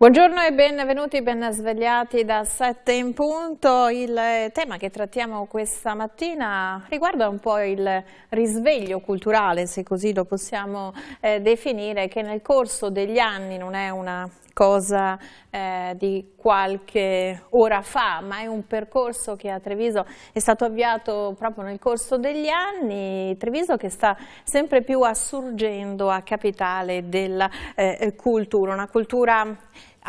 Buongiorno e benvenuti, ben svegliati da 7 in punto. Il eh, tema che trattiamo questa mattina riguarda un po' il risveglio culturale, se così lo possiamo eh, definire, che nel corso degli anni non è una cosa eh, di qualche ora fa, ma è un percorso che a Treviso è stato avviato proprio nel corso degli anni, Treviso che sta sempre più assurgendo a capitale della eh, cultura, una cultura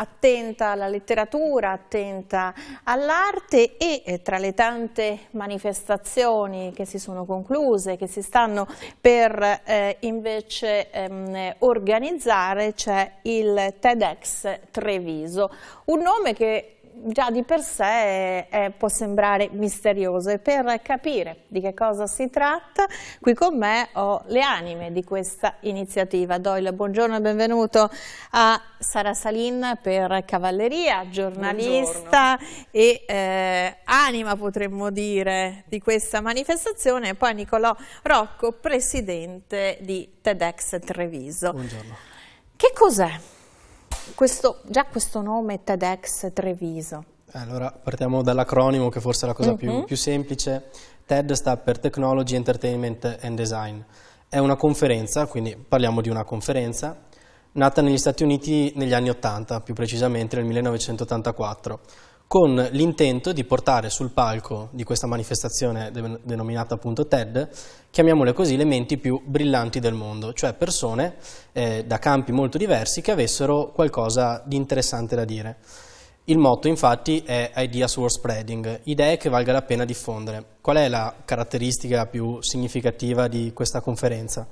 attenta alla letteratura, attenta all'arte e eh, tra le tante manifestazioni che si sono concluse, che si stanno per eh, invece ehm, organizzare, c'è il TEDx Treviso, un nome che già di per sé eh, eh, può sembrare misterioso e per capire di che cosa si tratta qui con me ho le anime di questa iniziativa. Do il buongiorno e benvenuto a Sara Salin per Cavalleria, giornalista buongiorno. e eh, anima potremmo dire di questa manifestazione e poi Nicolò Rocco, presidente di TEDx Treviso. Buongiorno. Che cos'è questo, già questo nome TEDx Treviso? Allora, partiamo dall'acronimo che forse è la cosa mm -hmm. più, mhm. più semplice. TED sta per Technology, Entertainment and Design. È una conferenza, quindi parliamo di una conferenza, nata negli Stati Uniti negli anni 80, più precisamente nel 1984 con l'intento di portare sul palco di questa manifestazione denominata appunto TED, chiamiamole così, le menti più brillanti del mondo, cioè persone eh, da campi molto diversi che avessero qualcosa di interessante da dire. Il motto infatti è Ideas Worth Spreading, idee che valga la pena diffondere. Qual è la caratteristica più significativa di questa conferenza?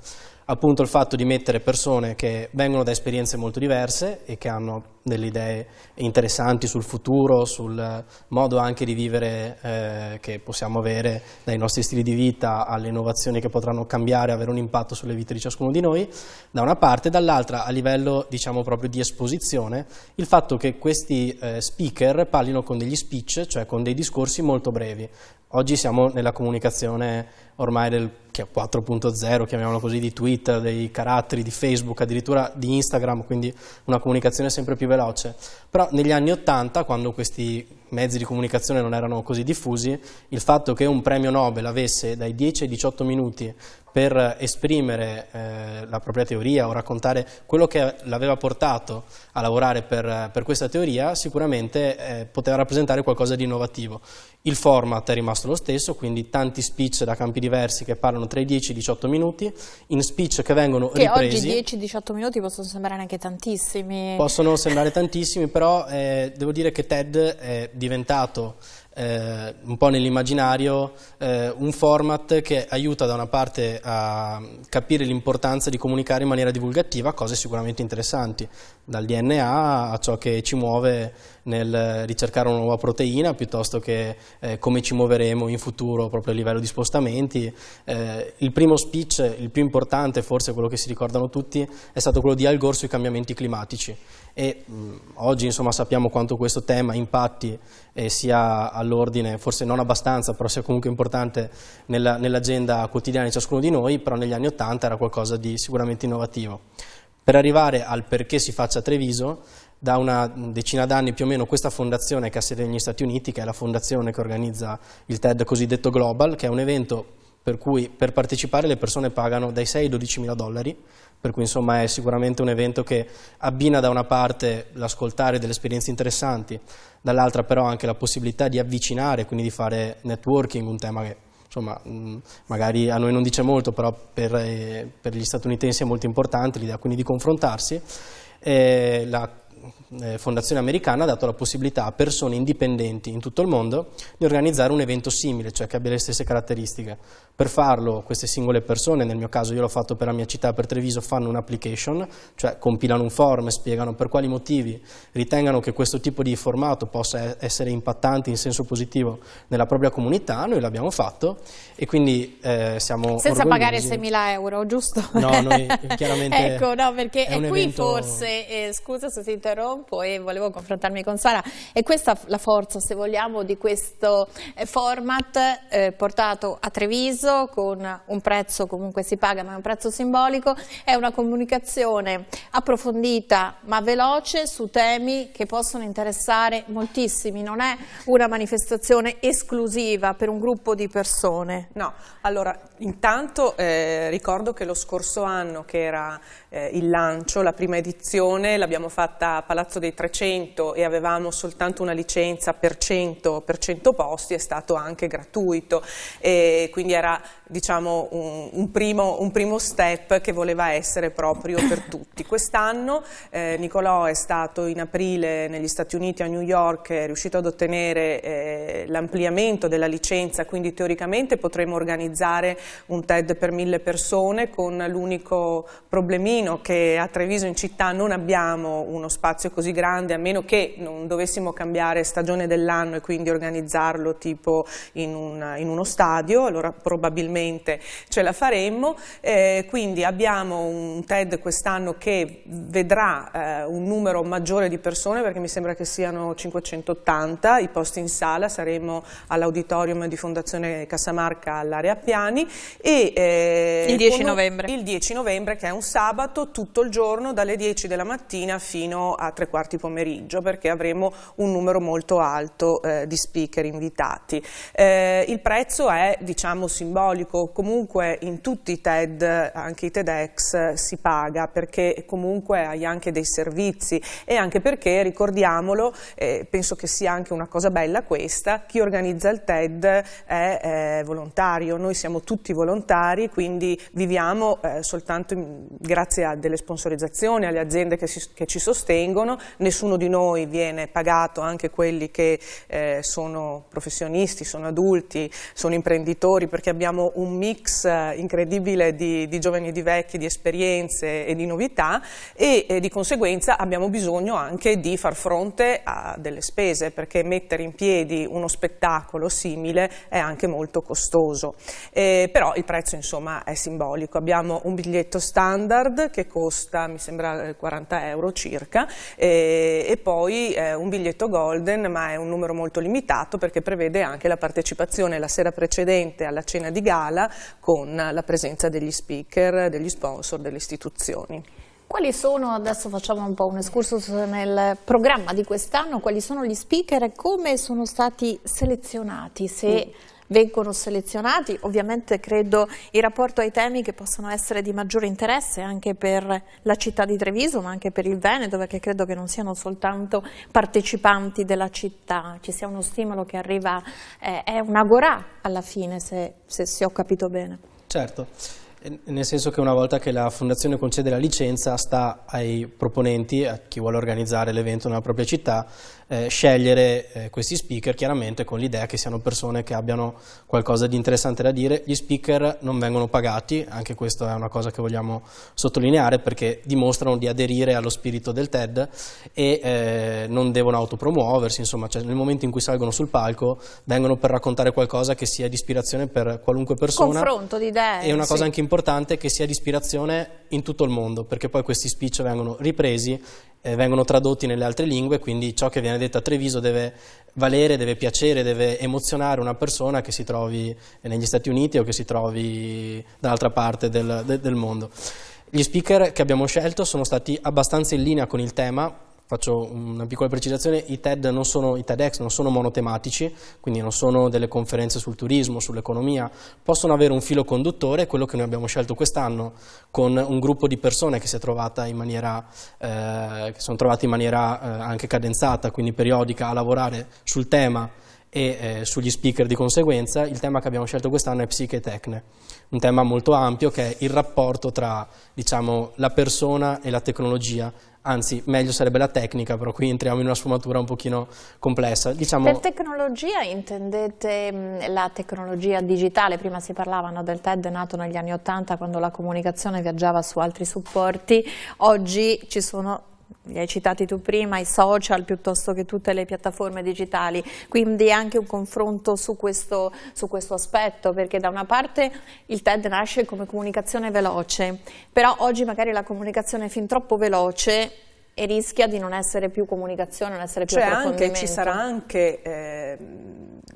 appunto il fatto di mettere persone che vengono da esperienze molto diverse e che hanno delle idee interessanti sul futuro, sul modo anche di vivere eh, che possiamo avere dai nostri stili di vita alle innovazioni che potranno cambiare, avere un impatto sulle vite di ciascuno di noi, da una parte, dall'altra a livello diciamo proprio di esposizione, il fatto che questi eh, speaker parlino con degli speech, cioè con dei discorsi molto brevi, Oggi siamo nella comunicazione ormai del 4.0, chiamiamolo così, di Twitter, dei caratteri, di Facebook, addirittura di Instagram, quindi una comunicazione sempre più veloce. Però negli anni 80, quando questi mezzi di comunicazione non erano così diffusi, il fatto che un premio Nobel avesse dai 10 ai 18 minuti per esprimere eh, la propria teoria o raccontare quello che l'aveva portato a lavorare per, per questa teoria, sicuramente eh, poteva rappresentare qualcosa di innovativo. Il format è rimasto lo stesso, quindi tanti speech da campi diversi che parlano tra i 10 e i 18 minuti, in speech che vengono che ripresi. Che oggi 10-18 minuti possono sembrare anche tantissimi. Possono sembrare tantissimi, però eh, devo dire che TED è diventato eh, un po' nell'immaginario eh, un format che aiuta da una parte a capire l'importanza di comunicare in maniera divulgativa cose sicuramente interessanti, dal DNA a ciò che ci muove nel eh, ricercare una nuova proteina piuttosto che eh, come ci muoveremo in futuro proprio a livello di spostamenti. Eh, il primo speech, il più importante, forse quello che si ricordano tutti, è stato quello di Al Gore sui cambiamenti climatici e mh, mm, oggi insomma, sappiamo quanto questo tema impatti e eh, sia all'ordine, forse non abbastanza, però sia comunque importante nell'agenda nell quotidiana di ciascuno di noi, però negli anni Ottanta era qualcosa di sicuramente innovativo. Per arrivare al perché si faccia Treviso, da una decina d'anni più o meno questa fondazione che ha sede negli Stati Uniti, che è la fondazione che organizza il TED cosiddetto Global, che è un evento per cui per partecipare le persone pagano dai 6 ai 12 mila dollari, per cui insomma è sicuramente un evento che abbina da una parte l'ascoltare delle esperienze interessanti, dall'altra però anche la possibilità di avvicinare, quindi di fare networking, un tema che insomma, mm, magari a noi non dice molto, però per, eh, per gli statunitensi è molto importante l'idea quindi di confrontarsi. E la eh, fondazione americana ha dato la possibilità a persone indipendenti in tutto il mondo di organizzare un evento simile, cioè che abbia le stesse caratteristiche. Per farlo queste singole persone, nel mio caso io l'ho fatto per la mia città, per Treviso, fanno un'application, cioè compilano un form, e spiegano per quali motivi ritengano che questo tipo di formato possa essere impattante in senso positivo nella propria comunità, noi l'abbiamo fatto e quindi eh, siamo Senza orgogliosi. pagare 6.000 euro, giusto? No, noi chiaramente... ecco, no, perché qui evento... forse, eh, scusa se ti interrompo, all'estero, poi volevo confrontarmi con Sara e questa la forza, se vogliamo, di questo eh, format eh, portato a Treviso con un prezzo comunque si paga ma è un prezzo simbolico, è una comunicazione approfondita ma veloce su temi che possono interessare moltissimi, non è una manifestazione esclusiva per un gruppo di persone. No, allora Intanto eh, ricordo che lo scorso anno, che era eh, il lancio, la prima edizione, l'abbiamo fatta a Palazzo dei 300 e avevamo soltanto una licenza per 100, per 100 posti, è stato anche gratuito, e quindi era diciamo, un, un, primo, un, primo, step che voleva essere proprio per tutti. Quest'anno eh, Nicolò è stato in aprile negli Stati Uniti a New York, è riuscito ad ottenere eh, l'ampliamento della licenza, quindi teoricamente potremo organizzare un TED per mille persone con l'unico problemino che a Treviso in città non abbiamo uno spazio così grande a meno che non dovessimo cambiare stagione dell'anno e quindi organizzarlo tipo in, un, in uno stadio, allora probabilmente ce la faremmo, eh, quindi abbiamo un TED quest'anno che vedrà eh, un numero maggiore di persone perché mi sembra che siano 580 i posti in sala, saremo all'auditorium di Fondazione Cassamarca all'area Piani e, eh, il 10 novembre. Il 10 novembre che è un sabato tutto il giorno dalle 10 della mattina fino a tre quarti pomeriggio perché avremo un numero molto alto eh, di speaker invitati. Eh, il prezzo è diciamo simbolico, comunque in tutti i TED, anche i TEDx si paga perché comunque hai anche dei servizi e anche perché ricordiamolo, eh, penso che sia anche una cosa bella questa, chi organizza il TED è eh, volontario, noi siamo tutti tutti volontari, quindi viviamo eh, soltanto in, grazie a delle sponsorizzazioni, alle aziende che, si, che, ci sostengono, nessuno di noi viene pagato, anche quelli che eh, sono professionisti, sono adulti, sono imprenditori, perché abbiamo un mix eh, incredibile di, di giovani e di vecchi, di esperienze e di novità e eh, di conseguenza abbiamo bisogno anche di far fronte a delle spese, perché mettere in piedi uno spettacolo simile è anche molto costoso. Eh, però il prezzo insomma è simbolico, abbiamo un biglietto standard che costa mi sembra 40 eh, euro circa e, e poi eh, un biglietto golden ma è un numero molto limitato perché prevede anche la partecipazione la sera precedente alla cena di gala con la presenza degli speaker, degli sponsor, delle istituzioni. Quali sono, adesso facciamo un po' un escursus nel programma di quest'anno, quali sono gli speaker e come sono stati selezionati, se mm vengono selezionati. Ovviamente credo in rapporto ai temi che possono essere di maggiore interesse anche per la città di Treviso ma anche per il Veneto perché credo che non siano soltanto partecipanti della città, ci sia uno stimolo che arriva, eh, è un'agorà alla fine se, se, se ho capito bene. Certo, nel senso che una volta che la fondazione concede la licenza sta ai proponenti, a chi vuole organizzare l'evento nella propria città, eh, scegliere eh, questi speaker chiaramente con l'idea che siano persone che abbiano qualcosa di interessante da dire. Gli speaker non vengono pagati, anche questa è una cosa che vogliamo sottolineare perché dimostrano di aderire allo spirito del TED e eh, non devono autopromuoversi, insomma cioè nel momento in cui salgono sul palco vengono per raccontare qualcosa che sia di ispirazione per qualunque persona. Confronto di idee. E una cosa anche importante è che sia di ispirazione in tutto il mondo perché poi questi speech vengono ripresi eh, vengono tradotti nelle altre lingue, quindi ciò che viene detto a Treviso deve valere, deve piacere, deve emozionare una persona che si trovi negli Stati Uniti o che si trovi dall'altra parte del, de, del mondo. Gli speaker che abbiamo scelto sono stati abbastanza in linea con il tema, Faccio una piccola precisazione, i TED non sono, i TEDx non sono monotematici, quindi non sono delle conferenze sul turismo, sull'economia, possono avere un filo conduttore, quello che noi abbiamo scelto quest'anno, con un gruppo di persone che si è trovata in maniera, eh, che sono trovate in maniera eh, anche cadenzata, quindi periodica, a lavorare sul tema e eh, sugli speaker di conseguenza, il tema che abbiamo scelto quest'anno è Psiche e Tecne, un tema molto ampio che è il rapporto tra diciamo, la persona e la tecnologia, anzi meglio sarebbe la tecnica, però qui entriamo in una sfumatura un pochino complessa. Diciamo... Per tecnologia intendete la tecnologia digitale, prima si parlavano del TED nato negli anni Ottanta quando la comunicazione viaggiava su altri supporti, oggi ci sono li hai citati tu prima, i social piuttosto che tutte le piattaforme digitali, quindi anche un confronto su questo, su questo aspetto, perché da una parte il TED nasce come comunicazione veloce, però oggi magari la comunicazione è fin troppo veloce e rischia di non essere più comunicazione, non essere più C'è anche, ci sarà anche eh,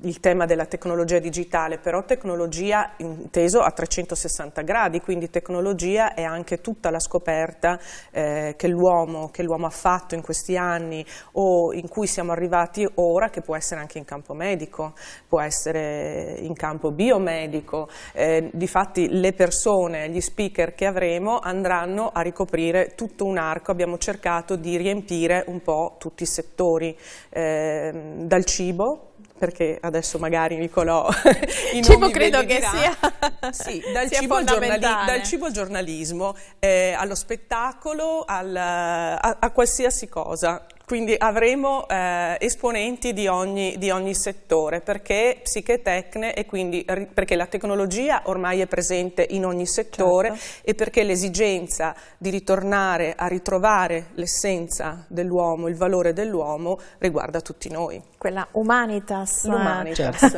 il tema della tecnologia digitale, però tecnologia inteso a 360 gradi, quindi tecnologia è anche tutta la scoperta eh, che l'uomo ha fatto in questi anni o in cui siamo arrivati ora, che può essere anche in campo medico, può essere in campo biomedico, eh, difatti le persone, gli speaker che avremo andranno a ricoprire tutto un arco, abbiamo cercato cercato di riempire un po' tutti i settori, eh, dal cibo, perché adesso magari Nicolò il cibo credo che sia, sì, dal, sia cibo dal, cibo al giornalismo eh, allo spettacolo al, a, a, qualsiasi cosa quindi avremo eh, esponenti di ogni, di ogni, settore, perché psichitecne e quindi perché la tecnologia ormai è presente in ogni settore certo. e perché l'esigenza di ritornare a ritrovare l'essenza dell'uomo, il valore dell'uomo, riguarda tutti noi. Quella humanitas, humanitas. Certo.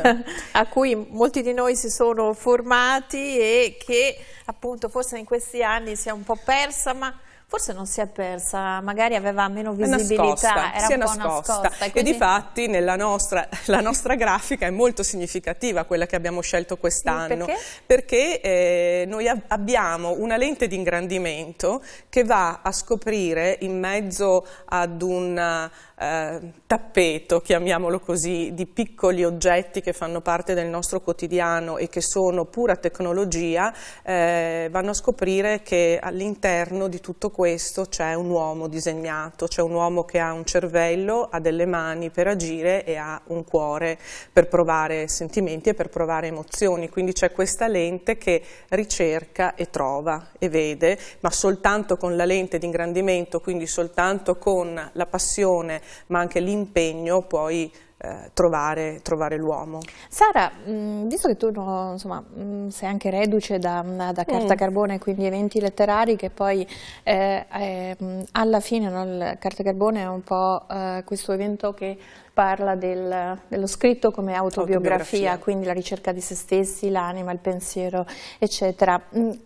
a cui molti di noi si sono formati e che appunto forse in questi anni si è un po' persa, ma forse non si è persa, magari aveva meno visibilità, nascosta, era si è nascosta. nascosta quindi... E di fatti nella nostra, la nostra grafica è molto significativa quella che abbiamo scelto quest'anno. Perché? Perché eh, noi ab abbiamo una lente di ingrandimento che va a scoprire in mezzo ad un eh, tappeto, chiamiamolo così, di piccoli oggetti che fanno parte del nostro quotidiano e che sono pura tecnologia, eh, vanno a scoprire che all'interno di tutto questo questo c'è un uomo disegnato, c'è un uomo che ha un cervello, ha delle mani per agire e ha un cuore per provare sentimenti e per provare emozioni, quindi c'è questa lente che ricerca e trova e vede, ma soltanto con la lente di ingrandimento, quindi soltanto con la passione, ma anche l'impegno, poi eh, trovare, trovare l'uomo. Sara, mm, visto che tu insomma, mm, sei anche reduce da, mm, da carta mm. carbone, quindi eventi letterari che poi eh, eh, alla fine no, il carta carbone è un po' eh, questo evento che parla del, dello scritto come autobiografia, autobiografia, quindi la ricerca di se stessi, l'anima, il pensiero, eccetera.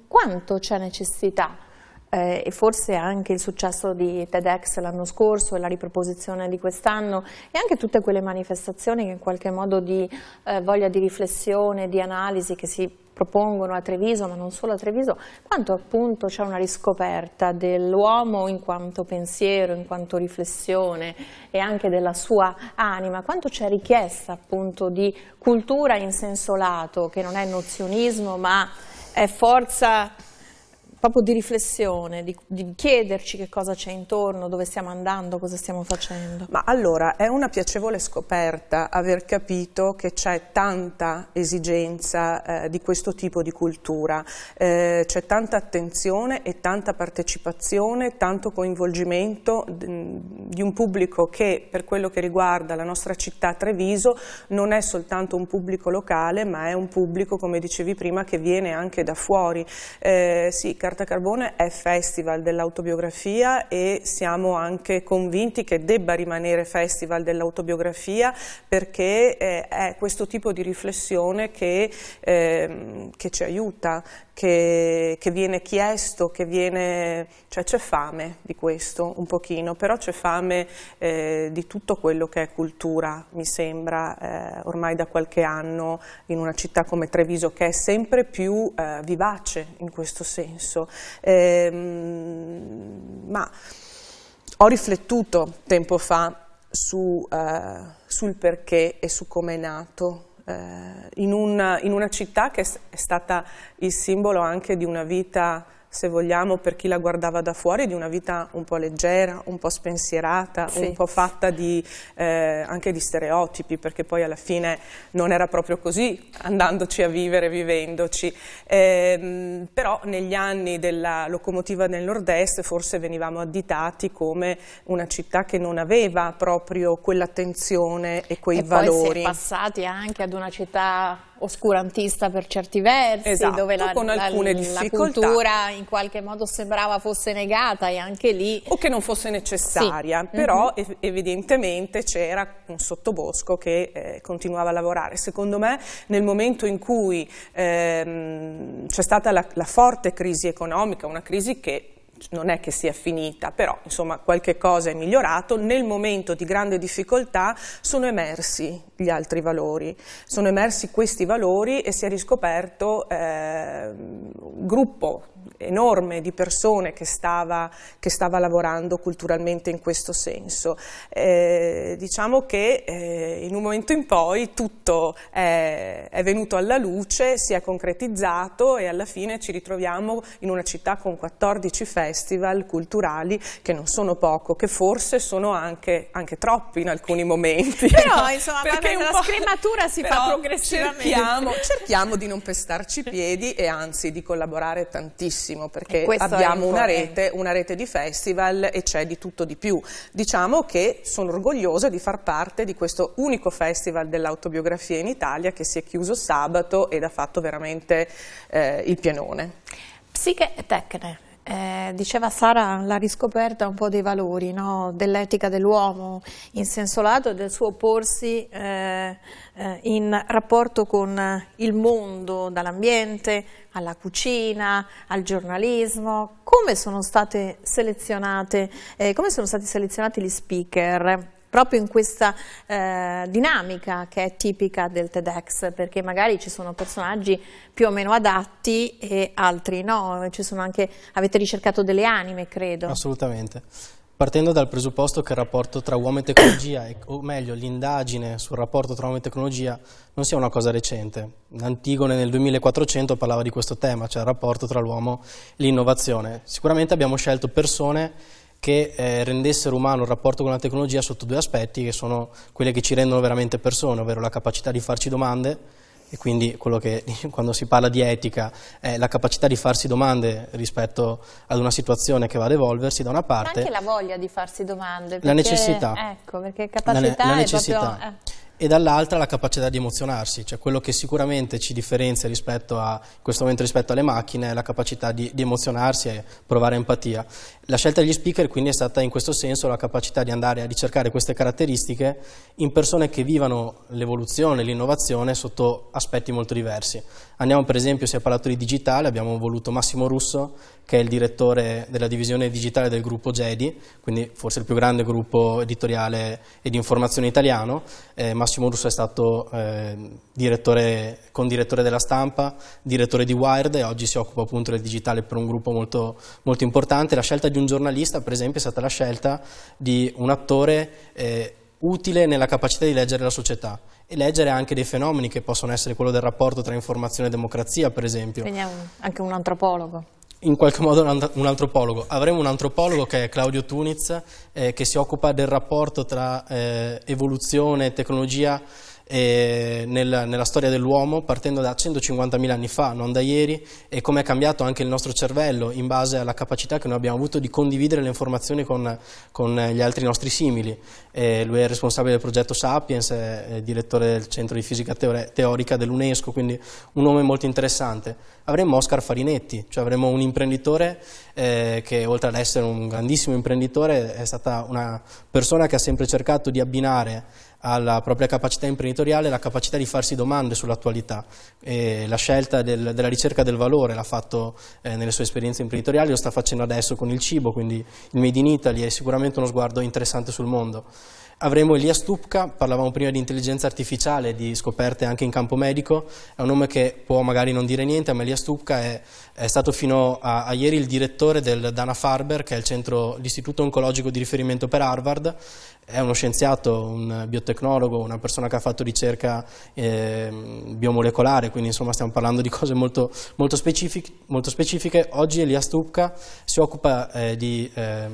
quanto c'è necessità? eh, e forse anche il successo di TEDx l'anno scorso e la riproposizione di quest'anno e anche tutte quelle manifestazioni che in qualche modo di eh, voglia di riflessione, di analisi che si propongono a Treviso, ma non solo a Treviso, quanto appunto c'è una riscoperta dell'uomo in quanto pensiero, in quanto riflessione e anche della sua anima, quanto c'è richiesta appunto di cultura in senso lato, che non è nozionismo ma è forza proprio di riflessione, di, di chiederci che cosa c'è intorno, dove stiamo andando, cosa stiamo facendo. Ma allora è una piacevole scoperta aver capito che c'è tanta esigenza eh, di questo tipo di cultura, eh, c'è tanta attenzione e tanta partecipazione, tanto coinvolgimento mm, di un pubblico che per quello che riguarda la nostra città Treviso non è soltanto un pubblico locale ma è un pubblico come dicevi prima che viene anche da fuori. Eh, sì, Carta Carbone è festival dell'autobiografia e siamo anche convinti che debba rimanere festival dell'autobiografia perché eh, è questo tipo di riflessione che, eh, che ci aiuta, che, che viene chiesto, che viene, cioè c'è fame di questo un pochino, però c'è fame eh, di tutto quello che è cultura, mi sembra, eh, ormai da qualche anno in una città come Treviso che è sempre più eh, vivace in questo senso. Ehm, ma ho riflettuto tempo fa su, eh, sul perché e su come è nato eh, in una, in una città che è stata il simbolo anche di una vita se vogliamo, per chi la guardava da fuori, di una vita un po' leggera, un po' spensierata, sì. un po' fatta di, eh, anche di stereotipi, perché poi alla fine non era proprio così, andandoci a vivere, vivendoci. Eh, però negli anni della locomotiva nel nord-est forse venivamo additati come una città che non aveva proprio quell'attenzione e quei e valori. Poi si è passati anche ad una città oscurantista per certi versi, esatto, dove la, con la, la cultura in qualche modo sembrava fosse negata e anche lì... O che non fosse necessaria, sì. però mm -hmm. evidentemente c'era un sottobosco che eh, continuava a lavorare. Secondo me nel momento in cui ehm, c'è stata la, la forte crisi economica, una crisi che non è che sia finita, però insomma qualche cosa è migliorato, nel momento di grande difficoltà sono emersi gli altri valori, sono emersi questi valori e si è riscoperto eh, un gruppo enorme di persone che stava, che stava, lavorando culturalmente in questo senso. Eh, diciamo che eh, in un momento in poi tutto è, è venuto alla luce, si è concretizzato e alla fine ci ritroviamo in una città con 14 feste festival culturali che non sono poco, che forse sono anche, anche troppi in alcuni momenti. Però insomma, Perché vabbè, la scrematura si fa progressivamente. Cerchiamo, cerchiamo, di non pestarci i piedi e anzi di collaborare tantissimo perché abbiamo una rete, una rete di festival e c'è di tutto di più. Diciamo che sono orgogliosa di far parte di questo unico festival dell'autobiografia in Italia che si è chiuso sabato ed ha fatto veramente eh, il pienone. Psiche e tecne, eh, diceva Sara la riscoperta un po' dei valori, no? dell'etica dell'uomo in senso lato e del suo porsi eh, eh, in rapporto con il mondo, dall'ambiente alla cucina, al giornalismo. Come sono, state selezionate, eh, come sono stati selezionati gli speaker? proprio in questa eh, dinamica che è tipica del TEDx, perché magari ci sono personaggi più o meno adatti e altri no, anche, avete ricercato delle anime credo. Assolutamente. Partendo dal presupposto che il rapporto tra uomo e tecnologia, o meglio l'indagine sul rapporto tra uomo e tecnologia, non sia una cosa recente. Antigone nel 2400 parlava di questo tema, cioè il rapporto tra l'uomo e l'innovazione. Sicuramente abbiamo scelto persone che eh, rendessero umano il rapporto con la tecnologia sotto due aspetti che sono quelli che ci rendono veramente persone, ovvero la capacità di farci domande e quindi quello che quando si parla di etica è la capacità di farsi domande rispetto ad una situazione che va ad evolversi da una parte. Ma anche la voglia di farsi domande. Perché, la necessità. ecco, perché capacità la, ne, la necessità. Proprio, eh e dall'altra la capacità di emozionarsi, cioè quello che sicuramente ci differenzia rispetto a, in questo momento rispetto alle macchine è la capacità di, di emozionarsi e provare empatia. La scelta degli speaker quindi è stata in questo senso la capacità di andare a ricercare queste caratteristiche in persone che vivano l'evoluzione, l'innovazione sotto aspetti molto diversi. Andiamo per esempio, si è parlato di digitale, abbiamo voluto Massimo Russo, che è il direttore della divisione digitale del gruppo GEDI, quindi forse il più grande gruppo editoriale e di informazione italiano. Eh, Massimo Russo è stato eh, direttore, condirettore della stampa, direttore di Wired e oggi si occupa appunto del digitale per un gruppo molto, molto importante. La scelta di un giornalista, per esempio, è stata la scelta di un attore... Eh, utile nella capacità di leggere la società e leggere anche dei fenomeni che possono essere quello del rapporto tra informazione e democrazia, per esempio. Quindi è un, anche un antropologo. In qualche modo un antropologo. Avremo un antropologo che è Claudio Tuniz, eh, che si occupa del rapporto tra eh, evoluzione, tecnologia eh, nel, nella storia dell'uomo partendo da 150.000 anni fa, non da ieri, e come è cambiato anche il nostro cervello in base alla capacità che noi abbiamo avuto di condividere le informazioni con, con gli altri nostri simili. Eh, lui è responsabile del progetto Sapiens, è, direttore del Centro di Fisica Teorica dell'UNESCO, quindi un nome molto interessante. Avremmo Oscar Farinetti, cioè avremo un imprenditore eh, che oltre ad essere un grandissimo imprenditore è stata una persona che ha sempre cercato di abbinare alla propria capacità imprenditoriale la capacità di farsi domande sull'attualità. E la scelta del, della ricerca del valore l'ha fatto eh, nelle sue esperienze imprenditoriali, lo sta facendo adesso con il cibo, quindi il Made in Italy è sicuramente uno sguardo interessante sul mondo. Avremo Elia Stupka, parlavamo prima di intelligenza artificiale, di scoperte anche in campo medico, è un nome che può magari non dire niente, ma Elia Stupka è, è stato fino a, a, ieri il direttore del Dana Farber, che è l'istituto oncologico di riferimento per Harvard, è uno scienziato, un biotecnologo, una persona che ha fatto ricerca eh, biomolecolare, quindi insomma stiamo parlando di cose molto, molto, specific molto specifiche. Oggi Elia Stupka si occupa eh, di, eh,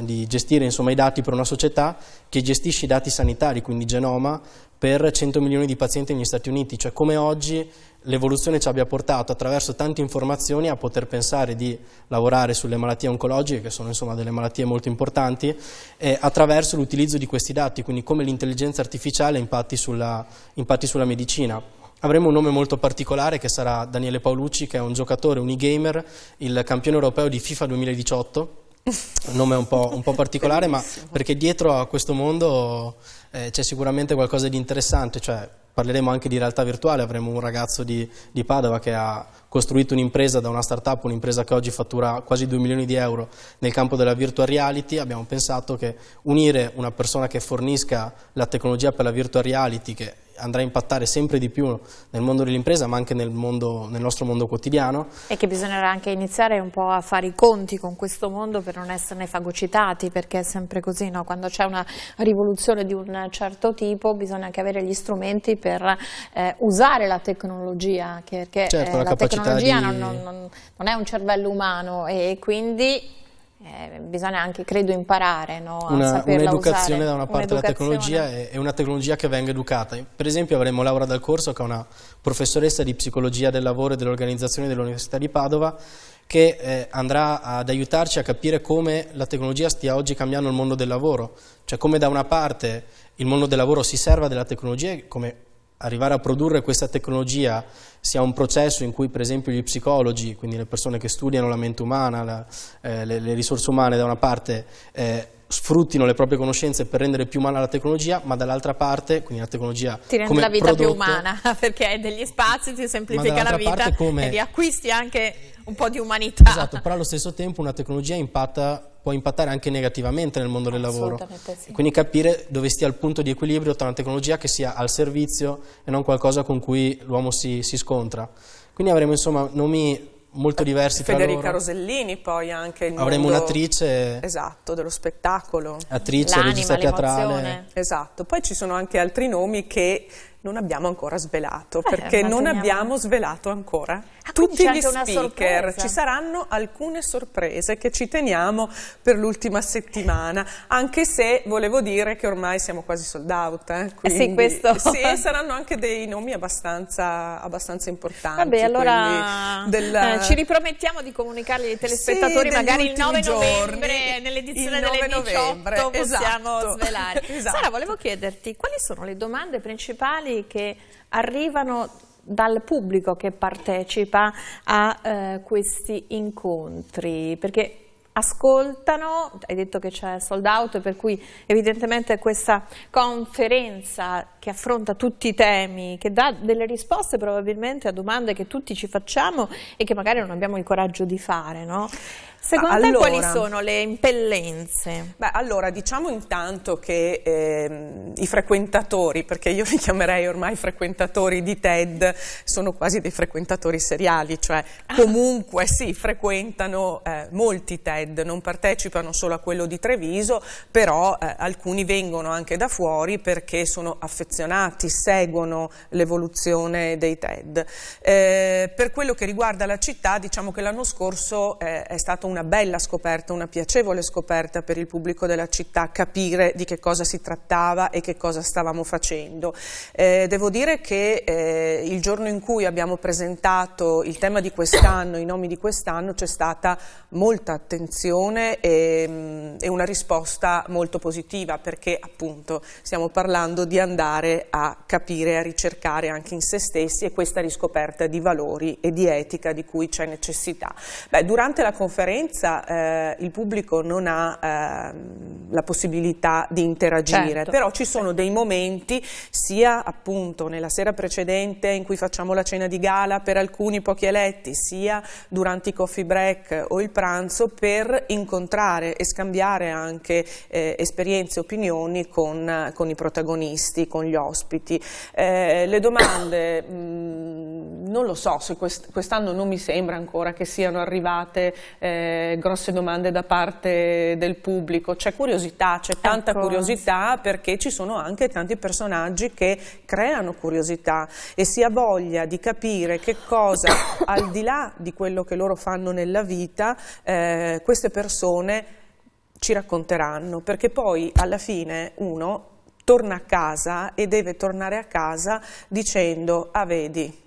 di, gestire insomma, i dati per una società che gestisce i dati sanitari, quindi genoma, per 100 milioni di pazienti negli Stati Uniti, cioè come oggi l'evoluzione ci abbia portato attraverso tante informazioni a poter pensare di lavorare sulle malattie oncologiche, che sono insomma delle malattie molto importanti, eh, attraverso l'utilizzo di questi dati, quindi come l'intelligenza artificiale impatti sulla, impatti sulla medicina. Avremo un nome molto particolare che sarà Daniele Paolucci, che è un giocatore, un e-gamer, il campione europeo di FIFA 2018. Un nome un po', un po particolare, ma perché dietro a questo mondo eh, c'è sicuramente qualcosa di interessante, cioè Parleremo anche di realtà virtuale, avremo un ragazzo di, di Padova che ha costruito un'impresa da una start-up, un'impresa che oggi fattura quasi 2 milioni di euro nel campo della virtual reality, abbiamo pensato che unire una persona che fornisca la tecnologia per la virtual reality che andrà a impattare sempre di più nel mondo dell'impresa ma anche nel, mondo, nel, nostro mondo quotidiano. E che bisognerà anche iniziare un po' a fare i conti con questo mondo per non esserne fagocitati perché è sempre così, no? quando c'è una rivoluzione di un certo tipo bisogna anche avere gli strumenti per per eh, usare la tecnologia, perché certo, eh, la, la tecnologia di... non, non, non, è un cervello umano e quindi... Eh, bisogna anche, credo, imparare no, a una, Un'educazione da una parte della tecnologia e, una tecnologia che venga educata. Per esempio avremo Laura Dal Corso, che è una professoressa di psicologia del lavoro e dell'organizzazione dell'Università di Padova, che eh, andrà ad aiutarci a capire come la tecnologia stia oggi cambiando il mondo del lavoro, cioè come da una parte il mondo del lavoro si serva della tecnologia, come arrivare a produrre questa tecnologia sia un processo in cui per esempio gli psicologi, quindi le persone che studiano la mente umana, la, eh, le, le, risorse umane da una parte eh, sfruttino le proprie conoscenze per rendere più umana la tecnologia, ma dall'altra parte, quindi la tecnologia ti rende la vita prodotto, più umana, perché hai degli spazi, ti semplifica la vita come, e riacquisti anche un po' di umanità. Esatto, però allo stesso tempo una tecnologia impatta, può impattare anche negativamente nel mondo del lavoro. Sì. Quindi capire dove stia il punto di equilibrio tra una tecnologia che sia al servizio e non qualcosa con cui l'uomo si, si scontra. Quindi avremo insomma nomi molto diversi Federica tra loro. Federica Rosellini poi anche il Avremo mondo, un'attrice esatto, dello spettacolo. Attrice, regista teatrale. Esatto, poi ci sono anche altri nomi che non abbiamo ancora svelato, eh, perché non abbiamo svelato ancora ah, tutti gli speaker. Ci saranno alcune sorprese che ci teniamo per l'ultima settimana, anche se volevo dire che ormai siamo quasi sold out. Eh, eh quindi, sì, questo. Sì, saranno anche dei nomi abbastanza, abbastanza importanti. Vabbè, allora della... eh, ci ripromettiamo di comunicarli ai telespettatori sì, magari il 9 novembre, nell'edizione delle 18 novembre, possiamo esatto. svelare. esatto. Sara, volevo chiederti quali sono le domande principali segnali che arrivano dal pubblico che partecipa a eh, questi incontri? Perché ascoltano, hai detto che c'è sold out, per cui evidentemente questa conferenza che affronta tutti i temi, che dà delle risposte probabilmente a domande che tutti ci facciamo e che magari non abbiamo il coraggio di fare, no? Secondo allora, te quali sono le impellenze? Beh, allora, diciamo intanto che eh, i frequentatori, perché io li chiamerei ormai frequentatori di TED, sono quasi dei frequentatori seriali, cioè ah. comunque sì, frequentano eh, molti TED, non partecipano solo a quello di Treviso, però eh, alcuni vengono anche da fuori perché sono affezionati, seguono l'evoluzione dei TED. Eh, per quello che riguarda la città, diciamo che l'anno scorso eh, è stato un una bella scoperta, una piacevole scoperta per il pubblico della città capire di che cosa si trattava e che cosa stavamo facendo. Eh, devo dire che eh, il giorno in cui abbiamo presentato il tema di quest'anno, i nomi di quest'anno, c'è stata molta attenzione e, mm, e una risposta molto positiva perché appunto stiamo parlando di andare a capire, a ricercare anche in se stessi e questa riscoperta di valori e di etica di cui c'è necessità. Beh, durante la conferenza consulenza eh, il pubblico non ha eh, la possibilità di interagire, certo. però ci sono dei momenti sia appunto nella sera precedente in cui facciamo la cena di gala per alcuni pochi eletti, sia durante i coffee break o il pranzo per incontrare e scambiare anche eh, esperienze e opinioni con, con, i protagonisti, con gli ospiti. Eh, le domande, mh, mm, non lo so, quest'anno non mi sembra ancora che siano arrivate eh, grosse domande da parte del pubblico, c'è curiosità, c'è tanta ecco. curiosità perché ci sono anche tanti personaggi che creano curiosità e si ha voglia di capire che cosa, al di là di quello che loro fanno nella vita, eh, queste persone ci racconteranno, perché poi alla fine uno torna a casa e deve tornare a casa dicendo, ah vedi,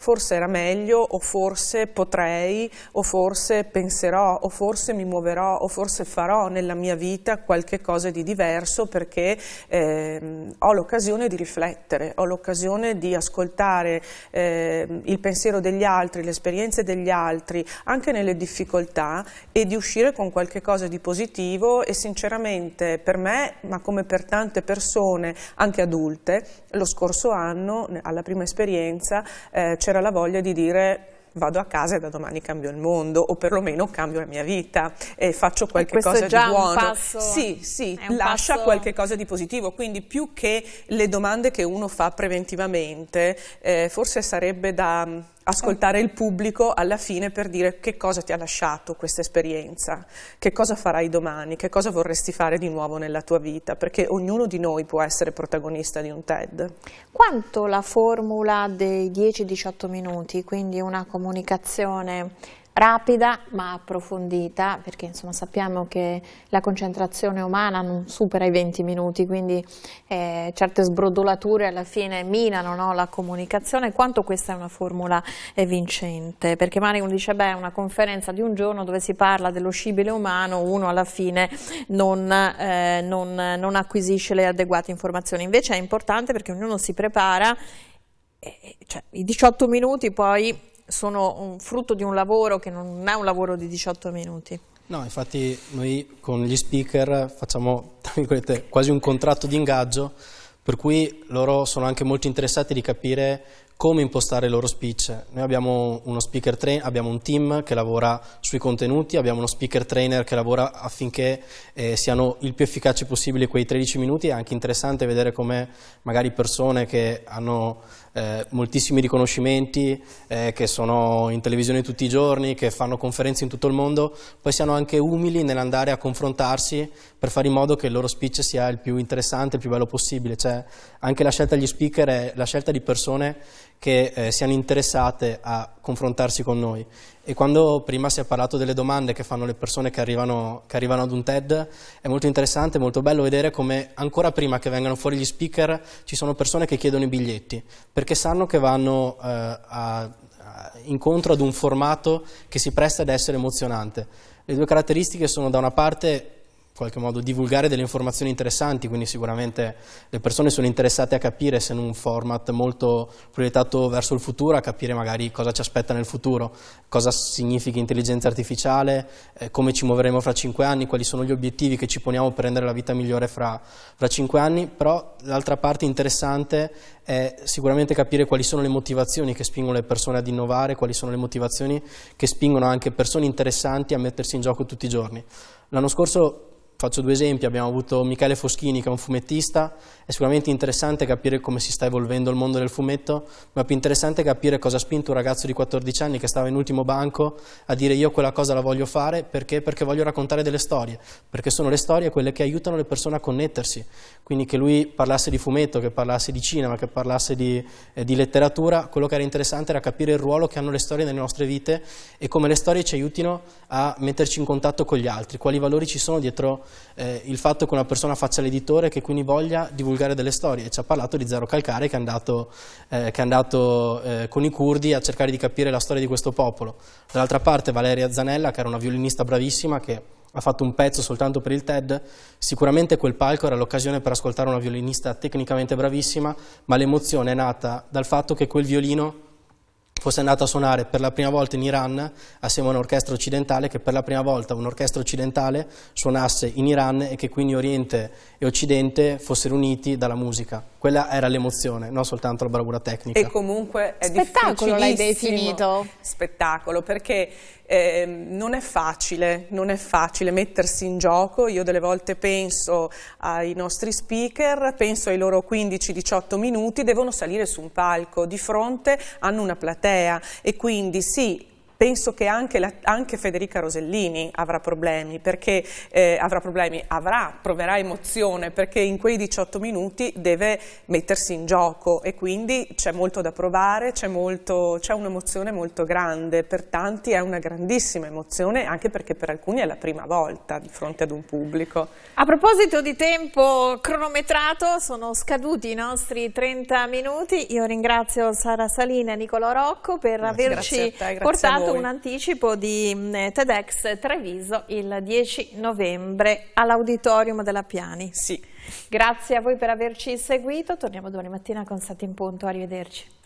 forse era meglio o forse potrei o forse penserò o forse mi muoverò o forse farò nella mia vita qualche cosa di diverso perché eh, ho l'occasione di riflettere, ho l'occasione di ascoltare eh, il pensiero degli altri, le esperienze degli altri, anche nelle difficoltà e di uscire con qualche cosa di positivo e sinceramente per me, ma come per tante persone, anche adulte, lo scorso anno alla prima esperienza eh, c'è c'era la voglia di dire vado a casa e da domani cambio il mondo o perlomeno cambio la mia vita e faccio qualche e cosa di buono. Passo, sì, sì, lascia passo... qualche cosa di positivo, quindi più che le domande che uno fa preventivamente, eh, forse sarebbe da ascoltare il pubblico alla fine per dire che cosa ti ha lasciato questa esperienza, che cosa farai domani, che cosa vorresti fare di nuovo nella tua vita, perché ognuno di noi può essere protagonista di un TED. Quanto la formula dei 10-18 minuti, quindi una comunicazione rapida ma approfondita perché insomma, sappiamo che la concentrazione umana non supera i 20 minuti quindi eh, certe sbrodolature alla fine minano no, la comunicazione quanto questa è una formula eh, vincente perché magari dice beh una conferenza di un giorno dove si parla dello scibile umano uno alla fine non, eh, non, non acquisisce le adeguate informazioni invece è importante perché ognuno si prepara eh, cioè, i 18 minuti poi sono frutto di un lavoro che non è un lavoro di 18 minuti. No, infatti noi con gli speaker facciamo quasi un contratto di ingaggio per cui loro sono anche molto interessati di capire come impostare il loro speech. Noi abbiamo, uno speaker train, abbiamo un team che lavora sui contenuti, abbiamo uno speaker trainer che lavora affinché eh, siano il più efficaci possibile quei 13 minuti, è anche interessante vedere come magari persone che hanno eh, moltissimi riconoscimenti, eh, che sono in televisione tutti i giorni, che fanno conferenze in tutto il mondo, poi siano anche umili nell'andare a confrontarsi per fare in modo che il loro speech sia il più interessante, il più bello possibile. Cioè, anche la scelta degli speaker è la scelta di persone che eh, siano interessate a confrontarsi con noi. E quando prima si è parlato delle domande che fanno le persone che arrivano, che arrivano ad un TED, è molto interessante, molto bello vedere come ancora prima che vengano fuori gli speaker ci sono persone che chiedono i biglietti, perché sanno che vanno eh, a incontro ad un formato che si presta ad essere emozionante. Le due caratteristiche sono da una parte qualche modo divulgare delle informazioni interessanti, quindi sicuramente le persone sono interessate a capire se in un format molto proiettato verso il futuro, a capire magari cosa ci aspetta nel futuro, cosa significa intelligenza artificiale, eh, come ci muoveremo fra cinque anni, quali sono gli obiettivi che ci poniamo per rendere la vita migliore fra, fra cinque anni, però l'altra parte interessante è sicuramente capire quali sono le motivazioni che spingono le persone ad innovare, quali sono le motivazioni che spingono anche persone interessanti a mettersi in gioco tutti i giorni. L'anno scorso Faccio due esempi, abbiamo avuto Michele Foschini che è un fumettista, è sicuramente interessante capire come si sta evolvendo il mondo del fumetto, ma più interessante capire cosa ha spinto un ragazzo di 14 anni che stava in ultimo banco a dire io quella cosa la voglio fare perché? Perché voglio raccontare delle storie, perché sono le storie quelle che aiutano le persone a connettersi, quindi che lui parlasse di fumetto, che parlasse di cinema, che parlasse di, eh, di letteratura, quello che era interessante era capire il ruolo che hanno le storie nelle nostre vite e come le storie ci aiutino a metterci in contatto con gli altri, quali valori ci sono dietro eh, il fatto che una persona faccia l'editore e che quindi voglia divulgare delle storie. E ci ha parlato di Zero Calcare che è andato, eh, che è andato eh, con i curdi a cercare di capire la storia di questo popolo. Dall'altra parte Valeria Zanella, che era una violinista bravissima, che ha fatto un pezzo soltanto per il TED, sicuramente quel palco era l'occasione per ascoltare una violinista tecnicamente bravissima, ma l'emozione è nata dal fatto che quel violino fosse andato a suonare per la prima volta in Iran assieme a un'orchestra occidentale, che per la prima volta un'orchestra occidentale suonasse in Iran e che quindi Oriente e Occidente fossero uniti dalla musica quella era l'emozione, non soltanto la bravura tecnica. E comunque è Spettacolo l'hai definito. Spettacolo, perché eh, non, è facile, non è facile mettersi in gioco. Io delle volte penso ai nostri speaker, penso ai loro 15-18 minuti, devono salire su un palco, di fronte hanno una platea e quindi sì, penso che anche, la, anche Federica Rosellini avrà problemi, perché eh, avrà problemi, avrà, proverà emozione, perché in quei 18 minuti deve mettersi in gioco e quindi c'è molto da provare, c'è un'emozione molto grande, per tanti è una grandissima emozione, anche perché per alcuni è la prima volta di fronte ad un pubblico. A proposito di tempo cronometrato, sono scaduti i nostri 30 minuti, io ringrazio Sara Salina e Nicolò Rocco per averci grazie te, portato stato un anticipo di mm, TEDx Treviso il 10 novembre all'auditorium della Piani. Sì. Grazie a voi per averci seguito, torniamo domani mattina con Sati in Punto, arrivederci.